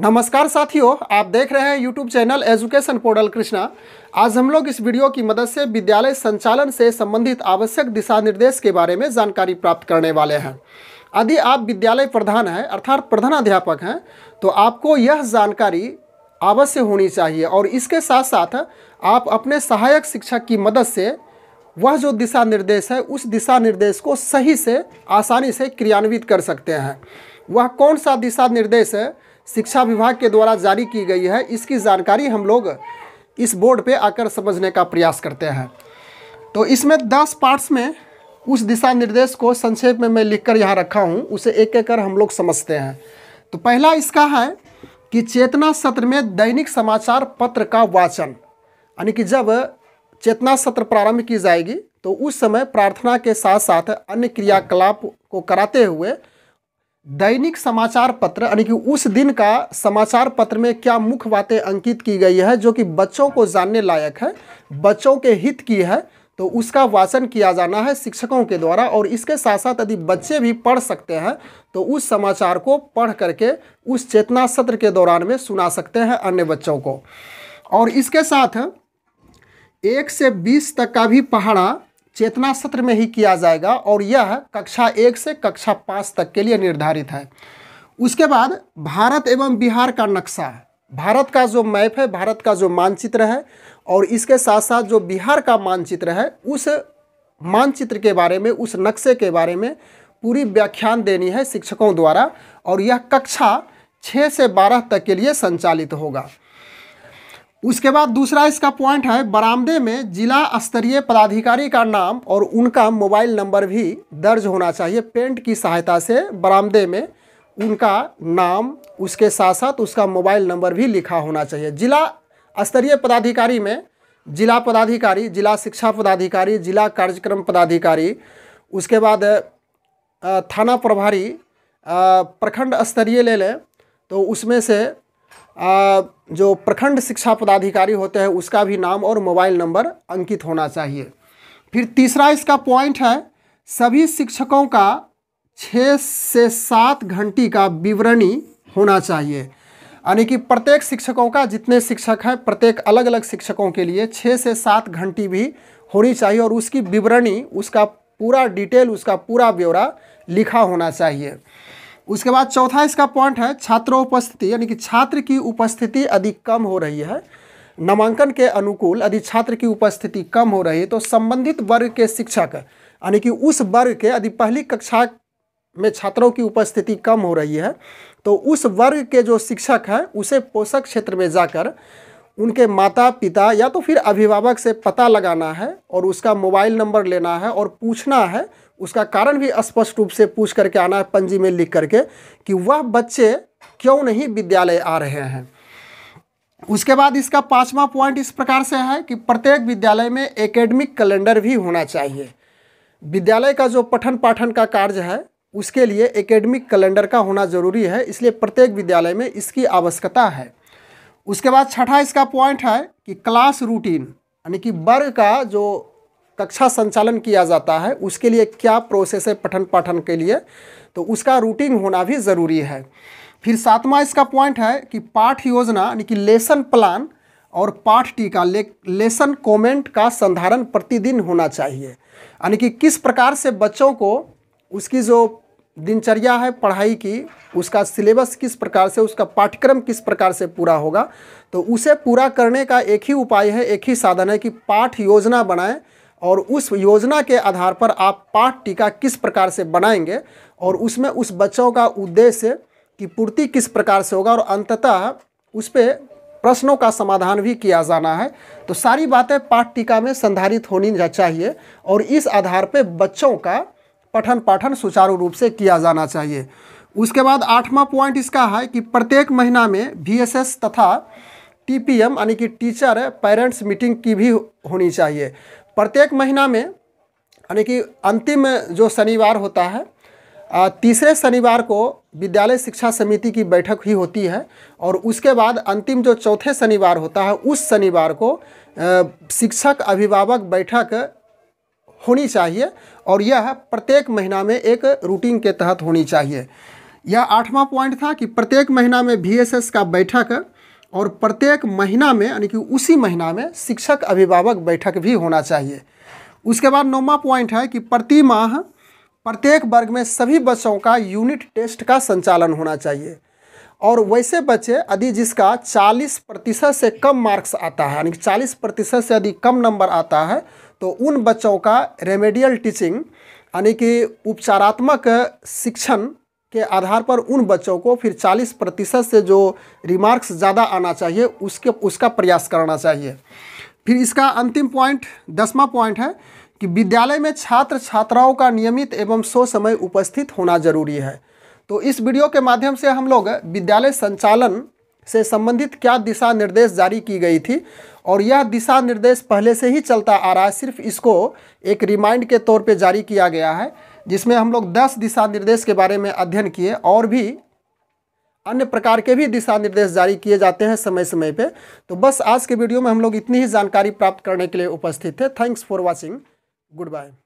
नमस्कार साथियों आप देख रहे हैं YouTube channel education portal Krishna आज हम लोग इस वीडियो की मदद से विद्यालय संचालन से संबंधित आवश्यक दिशा निर्देश के बारे में जानकारी प्राप्त करने वाले हैं यदि आप विद्यालय प्रधान हैं अर्थात प्रधानाध्यापक हैं तो आपको यह जानकारी अवश्य होनी चाहिए और इसके साथ साथ आप अपने सहायक शिक्षक की मदद से वह जो दिशा निर्देश है उस दिशा निर्देश को सही से आसानी से क्रियान्वित कर सकते हैं वह कौन सा दिशा निर्देश है शिक्षा विभाग के द्वारा जारी की गई है इसकी जानकारी हम लोग इस बोर्ड पे आकर समझने का प्रयास करते हैं तो इसमें दस पार्ट्स में उस दिशा निर्देश को संक्षेप में मैं लिखकर यहाँ रखा हूँ उसे एक एक कर हम लोग समझते हैं तो पहला इसका है कि चेतना सत्र में दैनिक समाचार पत्र का वाचन यानी कि जब चेतना सत्र प्रारंभ की जाएगी तो उस समय प्रार्थना के साथ साथ अन्य क्रियाकलाप को कराते हुए दैनिक समाचार पत्र यानी कि उस दिन का समाचार पत्र में क्या मुख्य बातें अंकित की गई है जो कि बच्चों को जानने लायक है बच्चों के हित की है तो उसका वाचन किया जाना है शिक्षकों के द्वारा और इसके साथ साथ यदि बच्चे भी पढ़ सकते हैं तो उस समाचार को पढ़ करके उस चेतना सत्र के दौरान में सुना सकते हैं अन्य बच्चों को और इसके साथ एक से बीस तक का भी पहाड़ा चेतना सत्र में ही किया जाएगा और यह कक्षा एक से कक्षा पाँच तक के लिए निर्धारित है उसके बाद भारत एवं बिहार का नक्शा भारत का जो मैप है भारत का जो मानचित्र है और इसके साथ साथ जो बिहार का मानचित्र है उस मानचित्र के बारे में उस नक्शे के बारे में पूरी व्याख्यान देनी है शिक्षकों द्वारा और यह कक्षा छः से बारह तक के लिए संचालित होगा उसके बाद दूसरा इसका पॉइंट है बरामदे में जिला स्तरीय पदाधिकारी का नाम और उनका मोबाइल नंबर भी दर्ज होना चाहिए पेंट की सहायता से बरामदे में उनका नाम उसके साथ साथ उसका मोबाइल नंबर भी लिखा होना चाहिए जिला स्तरीय पदाधिकारी में जिला पदाधिकारी जिला शिक्षा पदाधिकारी जिला कार्यक्रम पदाधिकारी उसके बाद थाना प्रभारी प्रखंड स्तरीय ले लें तो उसमें से जो प्रखंड शिक्षा पदाधिकारी होते हैं उसका भी नाम और मोबाइल नंबर अंकित होना चाहिए फिर तीसरा इसका पॉइंट है सभी शिक्षकों का छः से सात घंटी का विवरणी होना चाहिए यानी कि प्रत्येक शिक्षकों का जितने शिक्षक हैं प्रत्येक अलग अलग शिक्षकों के लिए छः से सात घंटी भी होनी चाहिए और उसकी विवरणी उसका पूरा डिटेल उसका पूरा ब्यौरा लिखा होना चाहिए उसके बाद चौथा इसका पॉइंट है छात्रोपस्थिति यानी कि छात्र की उपस्थिति यदि कम हो रही है नामांकन के अनुकूल यदि छात्र की उपस्थिति कम हो रही है तो संबंधित वर्ग के शिक्षक यानी कि उस वर्ग के यदि पहली कक्षा में छात्रों की उपस्थिति कम हो रही है तो उस वर्ग के जो शिक्षक हैं उसे पोषक क्षेत्र में जाकर उनके माता पिता या तो फिर अभिभावक से पता लगाना है और उसका मोबाइल नंबर लेना है और पूछना है उसका कारण भी स्पष्ट रूप से पूछ करके आना है पंजी में लिख करके कि वह बच्चे क्यों नहीं विद्यालय आ रहे हैं उसके बाद इसका पांचवा पॉइंट इस प्रकार से है कि प्रत्येक विद्यालय में एकेडमिक कैलेंडर भी होना चाहिए विद्यालय का जो पठन पाठन का कार्य है उसके लिए एकेडमिक कैलेंडर का होना जरूरी है इसलिए प्रत्येक विद्यालय में इसकी आवश्यकता है उसके बाद छठा इसका पॉइंट है कि क्लास रूटीन यानी कि वर्ग का जो कक्षा संचालन किया जाता है उसके लिए क्या प्रोसेस है पठन पाठन के लिए तो उसका रूटीन होना भी ज़रूरी है फिर सातवां इसका पॉइंट है कि पाठ योजना यानी कि लेसन प्लान और पाठ टीका ले, लेसन कमेंट का संधारण प्रतिदिन होना चाहिए यानी कि किस प्रकार से बच्चों को उसकी जो दिनचर्या है पढ़ाई की उसका सिलेबस किस प्रकार से उसका पाठ्यक्रम किस प्रकार से पूरा होगा तो उसे पूरा करने का एक ही उपाय है एक ही साधन है कि पाठ योजना बनाएं और उस योजना के आधार पर आप पाठ टीका किस प्रकार से बनाएंगे और उसमें उस बच्चों का उद्देश्य की पूर्ति किस प्रकार से होगा और अंततः उस पर प्रश्नों का समाधान भी किया जाना है तो सारी बातें पाठ टीका में संधारित होनी चाहिए और इस आधार पर बच्चों का पठन पाठन सुचारू रूप से किया जाना चाहिए उसके बाद आठवां पॉइंट इसका है कि प्रत्येक महीना में वी तथा टी पी एम यानी कि टीचर पेरेंट्स मीटिंग की भी होनी चाहिए प्रत्येक महीना में यानी कि अंतिम जो शनिवार होता है तीसरे शनिवार को विद्यालय शिक्षा समिति की बैठक ही होती है और उसके बाद अंतिम जो चौथे शनिवार होता है उस शनिवार को शिक्षक अभिभावक बैठक होनी चाहिए और यह प्रत्येक महीना में एक रूटीन के तहत होनी चाहिए यह आठवां पॉइंट था कि प्रत्येक महीना में वी का बैठक और प्रत्येक महीना में यानी कि उसी महीना में शिक्षक अभिभावक बैठक भी होना चाहिए उसके बाद नौवा पॉइंट है कि प्रति माह प्रत्येक वर्ग में सभी बच्चों का यूनिट टेस्ट का संचालन होना चाहिए और वैसे बच्चे यदि जिसका 40 प्रतिशत से कम मार्क्स आता है यानी कि चालीस प्रतिशत से यदि कम नंबर आता है तो उन बच्चों का रेमेडियल टीचिंग यानी कि उपचारात्मक शिक्षण के आधार पर उन बच्चों को फिर 40 प्रतिशत से जो रिमार्क्स ज़्यादा आना चाहिए उसके उसका प्रयास करना चाहिए फिर इसका अंतिम पॉइंट दसवां पॉइंट है कि विद्यालय में छात्र छात्राओं का नियमित एवं सो समय उपस्थित होना जरूरी है तो इस वीडियो के माध्यम से हम लोग विद्यालय संचालन से संबंधित क्या दिशा निर्देश जारी की गई थी और यह दिशा निर्देश पहले से ही चलता आ रहा है सिर्फ इसको एक रिमाइंड के तौर पे जारी किया गया है जिसमें हम लोग दस दिशा निर्देश के बारे में अध्ययन किए और भी अन्य प्रकार के भी दिशा निर्देश जारी किए जाते हैं समय समय पे तो बस आज के वीडियो में हम लोग इतनी ही जानकारी प्राप्त करने के लिए उपस्थित थे thanks for watching good bye